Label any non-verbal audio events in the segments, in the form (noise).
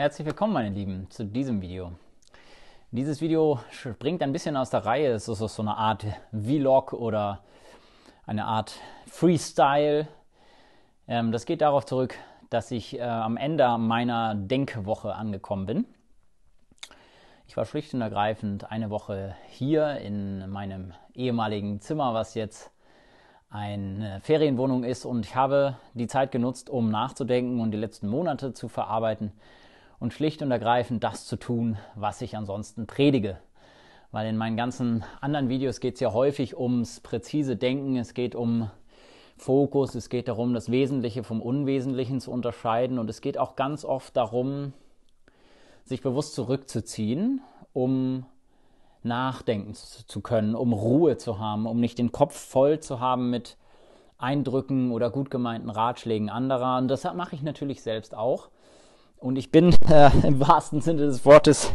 herzlich willkommen meine Lieben zu diesem Video. Dieses Video springt ein bisschen aus der Reihe. Es ist so eine Art Vlog oder eine Art Freestyle. Ähm, das geht darauf zurück, dass ich äh, am Ende meiner Denkwoche angekommen bin. Ich war schlicht und ergreifend eine Woche hier in meinem ehemaligen Zimmer, was jetzt eine Ferienwohnung ist und ich habe die Zeit genutzt, um nachzudenken und die letzten Monate zu verarbeiten und schlicht und ergreifend das zu tun, was ich ansonsten predige. Weil in meinen ganzen anderen Videos geht es ja häufig ums präzise Denken, es geht um Fokus, es geht darum, das Wesentliche vom Unwesentlichen zu unterscheiden und es geht auch ganz oft darum, sich bewusst zurückzuziehen, um nachdenken zu können, um Ruhe zu haben, um nicht den Kopf voll zu haben mit Eindrücken oder gut gemeinten Ratschlägen anderer. Und das mache ich natürlich selbst auch. Und ich bin (laughs) äh, im wahrsten Sinne des Wortes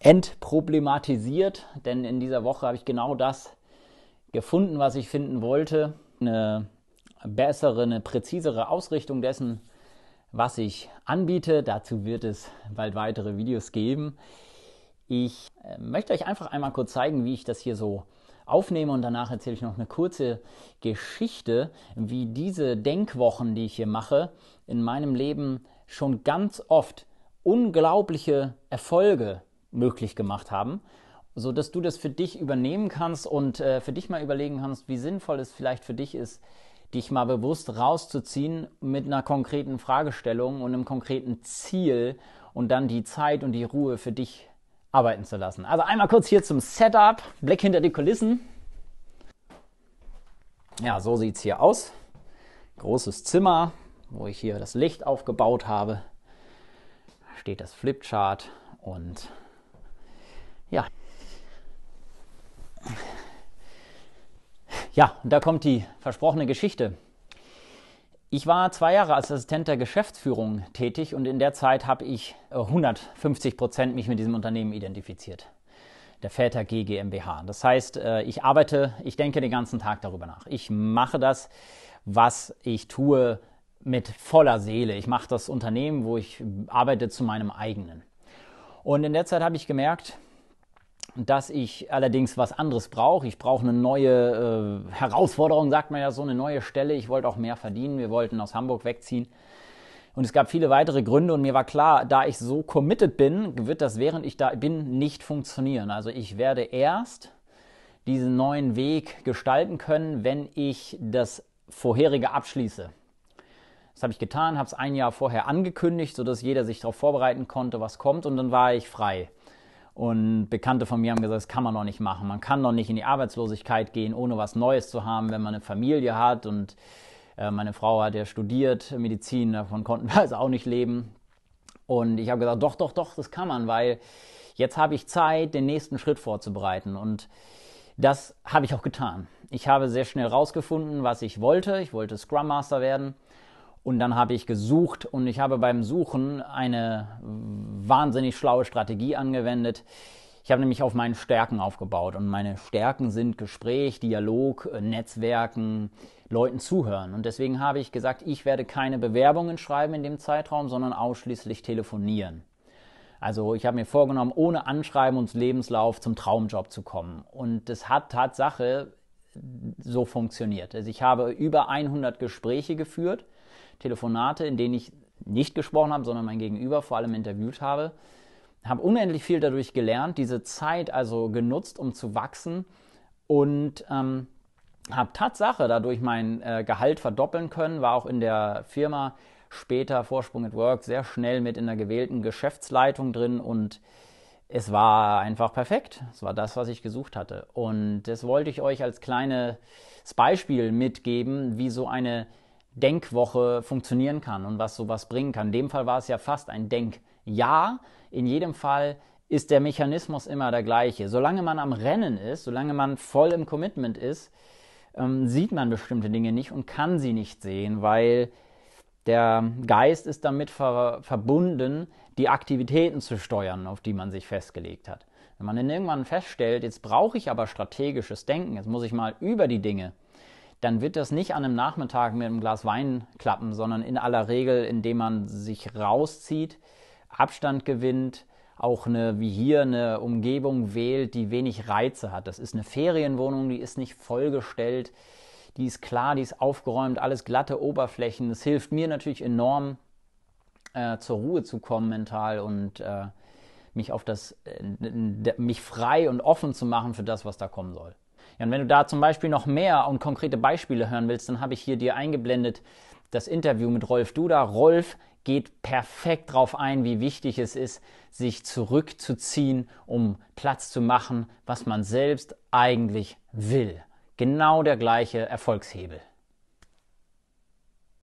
entproblematisiert, denn in dieser Woche habe ich genau das gefunden, was ich finden wollte. Eine bessere, eine präzisere Ausrichtung dessen, was ich anbiete. Dazu wird es bald weitere Videos geben. Ich äh, möchte euch einfach einmal kurz zeigen, wie ich das hier so aufnehme und danach erzähle ich noch eine kurze Geschichte, wie diese Denkwochen, die ich hier mache, in meinem Leben schon ganz oft unglaubliche Erfolge möglich gemacht haben, so dass du das für dich übernehmen kannst und äh, für dich mal überlegen kannst, wie sinnvoll es vielleicht für dich ist, dich mal bewusst rauszuziehen mit einer konkreten Fragestellung und einem konkreten Ziel und dann die Zeit und die Ruhe für dich arbeiten zu lassen. Also einmal kurz hier zum Setup, Blick hinter die Kulissen. Ja, so sieht's hier aus. Großes Zimmer, wo ich hier das Licht aufgebaut habe, steht das Flipchart und ja. Ja, und da kommt die versprochene Geschichte. Ich war zwei Jahre als Assistent der Geschäftsführung tätig und in der Zeit habe ich 150 äh, Prozent mich mit diesem Unternehmen identifiziert, der Väter G GmbH. Das heißt, äh, ich arbeite, ich denke den ganzen Tag darüber nach. Ich mache das, was ich tue, mit voller Seele. Ich mache das Unternehmen, wo ich arbeite, zu meinem eigenen. Und in der Zeit habe ich gemerkt, dass ich allerdings was anderes brauche. Ich brauche eine neue äh, Herausforderung, sagt man ja so, eine neue Stelle. Ich wollte auch mehr verdienen. Wir wollten aus Hamburg wegziehen. Und es gab viele weitere Gründe und mir war klar, da ich so committed bin, wird das, während ich da bin, nicht funktionieren. Also ich werde erst diesen neuen Weg gestalten können, wenn ich das vorherige abschließe. Das habe ich getan, habe es ein Jahr vorher angekündigt, sodass jeder sich darauf vorbereiten konnte, was kommt. Und dann war ich frei. Und Bekannte von mir haben gesagt, das kann man noch nicht machen. Man kann noch nicht in die Arbeitslosigkeit gehen, ohne was Neues zu haben, wenn man eine Familie hat. Und äh, meine Frau hat ja studiert Medizin, davon konnten wir (laughs) also auch nicht leben. Und ich habe gesagt, doch, doch, doch, das kann man, weil jetzt habe ich Zeit, den nächsten Schritt vorzubereiten. Und das habe ich auch getan. Ich habe sehr schnell herausgefunden, was ich wollte. Ich wollte Scrum Master werden und dann habe ich gesucht und ich habe beim Suchen eine wahnsinnig schlaue Strategie angewendet. Ich habe nämlich auf meinen Stärken aufgebaut und meine Stärken sind Gespräch, Dialog, äh, Netzwerken, Leuten zuhören. Und deswegen habe ich gesagt, ich werde keine Bewerbungen schreiben in dem Zeitraum, sondern ausschließlich telefonieren. Also ich habe mir vorgenommen, ohne Anschreiben und Lebenslauf zum Traumjob zu kommen. Und das hat Tatsache so funktioniert. Also ich habe über 100 Gespräche geführt Telefonate, in denen ich nicht gesprochen habe, sondern mein Gegenüber vor allem interviewt habe. Habe unendlich viel dadurch gelernt, diese Zeit also genutzt, um zu wachsen und ähm, habe Tatsache dadurch mein äh, Gehalt verdoppeln können, war auch in der Firma später Vorsprung at Work sehr schnell mit in der gewählten Geschäftsleitung drin und es war einfach perfekt. Es war das, was ich gesucht hatte. Und das wollte ich euch als kleines Beispiel mitgeben, wie so eine Denkwoche funktionieren kann und was sowas bringen kann. In dem Fall war es ja fast ein Denkjahr. In jedem Fall ist der Mechanismus immer der gleiche. Solange man am Rennen ist, solange man voll im Commitment ist, ähm, sieht man bestimmte Dinge nicht und kann sie nicht sehen, weil der Geist ist damit ver verbunden, die Aktivitäten zu steuern, auf die man sich festgelegt hat. Wenn man dann irgendwann feststellt, jetzt brauche ich aber strategisches Denken, jetzt muss ich mal über die Dinge dann wird das nicht an einem Nachmittag mit einem Glas Wein klappen, sondern in aller Regel, indem man sich rauszieht, Abstand gewinnt, auch eine, wie hier, eine Umgebung wählt, die wenig Reize hat. Das ist eine Ferienwohnung, die ist nicht vollgestellt, die ist klar, die ist aufgeräumt, alles glatte Oberflächen. Das hilft mir natürlich enorm, äh, zur Ruhe zu kommen mental und äh, mich auf das, äh, mich frei und offen zu machen für das, was da kommen soll. Ja, und wenn du da zum Beispiel noch mehr und konkrete Beispiele hören willst, dann habe ich hier dir eingeblendet das Interview mit Rolf Duda. Rolf geht perfekt darauf ein, wie wichtig es ist, sich zurückzuziehen, um Platz zu machen, was man selbst eigentlich will. Genau der gleiche Erfolgshebel.